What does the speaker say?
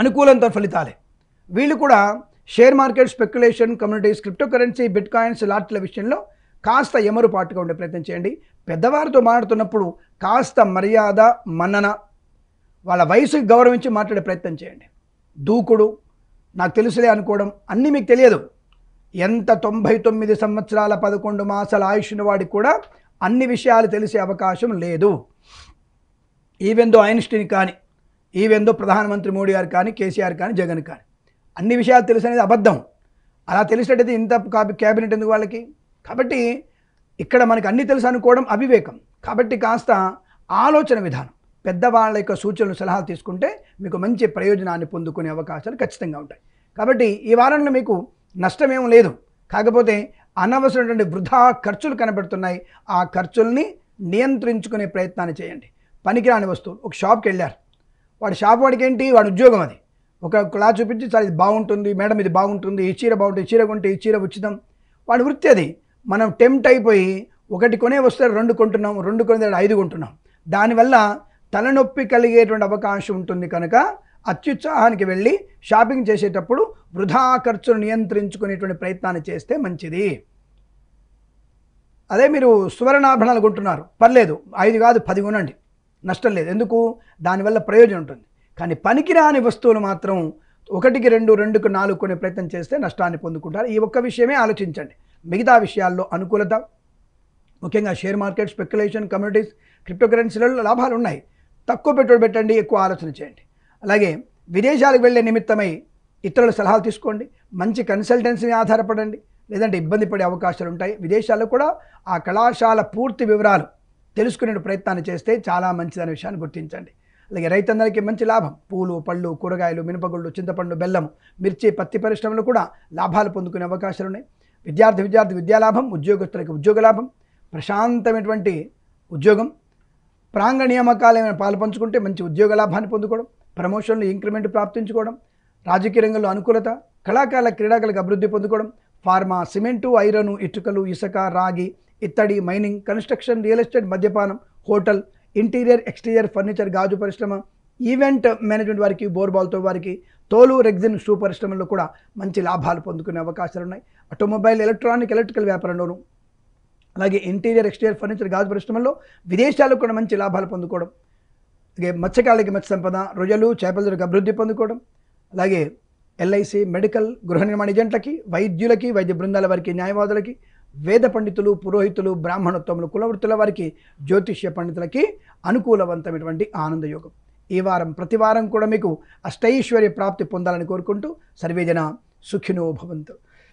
అనుకూలంతో ఫలితాలే వీళ్ళు కూడా share market speculation communities crypto currency bit coins లాట్ల విషయంలో కాస్త ఎమరు పాటుగా ఉండే ప్రయత్నం చేయండి పెద్దవారితో మాట్లాడుతున్నప్పుడు కాస్త మర్యాద మన్నన వాళ్ళ వయసుకి గౌరవించి మాట్లాడే ప్రయత్నం చేయండి దూకుడు నాకు తెలుసులే అనుకోవడం అన్నీ మీకు తెలియదు ఎంత తొంభై తొమ్మిది సంవత్సరాల పదకొండు మాసాల ఆయుష్ని వాడికి కూడా అన్ని విషయాలు తెలిసే అవకాశం లేదు ఈవెన్ దో ఐన్స్టీన్ కానీ ఈవెందో ప్రధానమంత్రి మోడీ గారు కానీ కేసీఆర్ కానీ జగన్ కానీ అన్ని విషయాలు తెలుసు అనేది అబద్ధం అలా తెలిసినట్టయితే ఇంత క్యాబినెట్ ఎందుకు వాళ్ళకి కాబట్టి ఇక్కడ మనకు అన్ని తెలుసు అనుకోవడం అవివేకం కాబట్టి కాస్త ఆలోచన విధానం పెద్దవాళ్ళ యొక్క సూచనలు సలహాలు తీసుకుంటే మీకు మంచి ప్రయోజనాన్ని పొందుకునే అవకాశాలు ఖచ్చితంగా ఉంటాయి కాబట్టి ఈ వారంలో మీకు నష్టమేం లేదు కాకపోతే అనవసరమైనటువంటి వృధా ఖర్చులు కనబడుతున్నాయి ఆ ఖర్చుల్ని నియంత్రించుకునే ప్రయత్నాన్ని చేయండి పనికిరాని వస్తువులు ఒక షాప్కి వెళ్ళారు వాడి షాప్ వాడికి ఏంటి వాడి ఉద్యోగం అది ఒక క్లాత్ చూపించి సార్ ఇది బాగుంటుంది మేడం ఇది బాగుంటుంది ఈ చీర బాగుంటుంది ఈ చీర కొంటే ఈ చీర ఉచితం వాడి వృత్తి అది మనం టెంప్ట్ అయిపోయి ఒకటి కొనే వస్తారు రెండు కొంటున్నాం రెండు కొనే ఐదు కొంటున్నాం దానివల్ల తలనొప్పి కలిగేటువంటి అవకాశం ఉంటుంది కనుక అత్యుత్సాహానికి వెళ్ళి షాపింగ్ చేసేటప్పుడు వృధా ఖర్చును నియంత్రించుకునేటువంటి ప్రయత్నాన్ని చేస్తే మంచిది అదే మీరు సువర్ణాభరణాలు కొంటున్నారు పర్లేదు ఐదు కాదు పది కొనండి నష్టం లేదు ఎందుకు దానివల్ల ప్రయోజనం ఉంటుంది కానీ పనికిరాని వస్తువులు మాత్రం ఒకటికి రెండు రెండుకు నాలుగు కొనే ప్రయత్నం చేస్తే నష్టాన్ని పొందుకుంటారు ఈ ఒక్క విషయమే ఆలోచించండి మిగతా విషయాల్లో అనుకూలత ముఖ్యంగా share market speculation communities crypto కరెన్సీలలో లాభాలు ఉన్నాయి తక్కువ పెట్టుబడి పెట్టండి ఎక్కువ ఆలోచన చేయండి అలాగే విదేశాలకు వెళ్ళే నిమిత్తమై ఇతరుల సలహాలు తీసుకోండి మంచి కన్సల్టెన్సీని ఆధారపడండి లేదంటే ఇబ్బంది పడే అవకాశాలు ఉంటాయి విదేశాల్లో కూడా ఆ కళాశాల పూర్తి వివరాలు తెలుసుకునే ప్రయత్నాన్ని చేస్తే చాలా మంచిదనే విషయాన్ని గుర్తించండి అలాగే రైతందరికీ మంచి లాభం పూలు పళ్ళు కూరగాయలు మినపగుళ్ళు చింతపండు బెల్లము మిర్చి పత్తి పరిశ్రమలు కూడా లాభాలు పొందుకునే అవకాశాలు ఉన్నాయి విద్యార్థి విద్యార్థి విద్యా లాభం ఉద్యోగస్తులకు ఉద్యోగ లాభం ప్రశాంతమైనటువంటి ఉద్యోగం ప్రాంగ నియామకాలైన పాల్పంచుకుంటే మంచి ఉద్యోగ లాభాన్ని పొందుకోవడం ప్రమోషన్లు ఇంక్రిమెంట్ ప్రాప్తించుకోవడం రాజకీయ రంగంలో అనుకూలత కళాకారుల క్రీడాకలకు అభివృద్ధి పొందుకోవడం ఫార్మా సిమెంటు ఐరను ఇటుకలు ఇసుక రాగి ఇత్తడి మైనింగ్ కన్స్ట్రక్షన్ రియల్ ఎస్టేట్ మద్యపానం హోటల్ ఇంటీరియర్ ఎక్స్టీరియర్ ఫర్నిచర్ గాజు పరిశ్రమ ఈవెంట్ మేనేజ్మెంట్ వారికి బోర్బాల్తో వారికి తోలు రెగ్జిన్ షూ పరిశ్రమల్లో కూడా మంచి లాభాలు పొందుకునే అవకాశాలు ఉన్నాయి ఆటోమొబైల్ ఎలక్ట్రానిక్ ఎలక్ట్రికల్ వ్యాపారంలోను అలాగే ఇంటీరియర్ ఎక్స్టీరియర్ ఫర్నిచర్ గాజు పరిశ్రమల్లో విదేశాలకు కూడా మంచి లాభాలు పొందుకోవడం అలాగే మత్స్యకాలకి మత్స్య సంపద రొయ్యలు చేపల అభివృద్ధి పొందుకోవడం అలాగే ఎల్ఐసి మెడికల్ గృహ నిర్మాణ ఏజెంట్లకి వైద్యులకి వైద్య బృందాల వారికి న్యాయవాదులకి వేద పండితులు పురోహితులు బ్రాహ్మణోత్తములు కులవృత్తుల వారికి జ్యోతిష్య పండితులకి అనుకూలవంతమైనటువంటి ఆనందయోగం ఈ వారం ప్రతి వారం కూడా మీకు అష్టైశ్వర్య ప్రాప్తి పొందాలని కోరుకుంటూ సర్వేజన సుఖినో భవంతు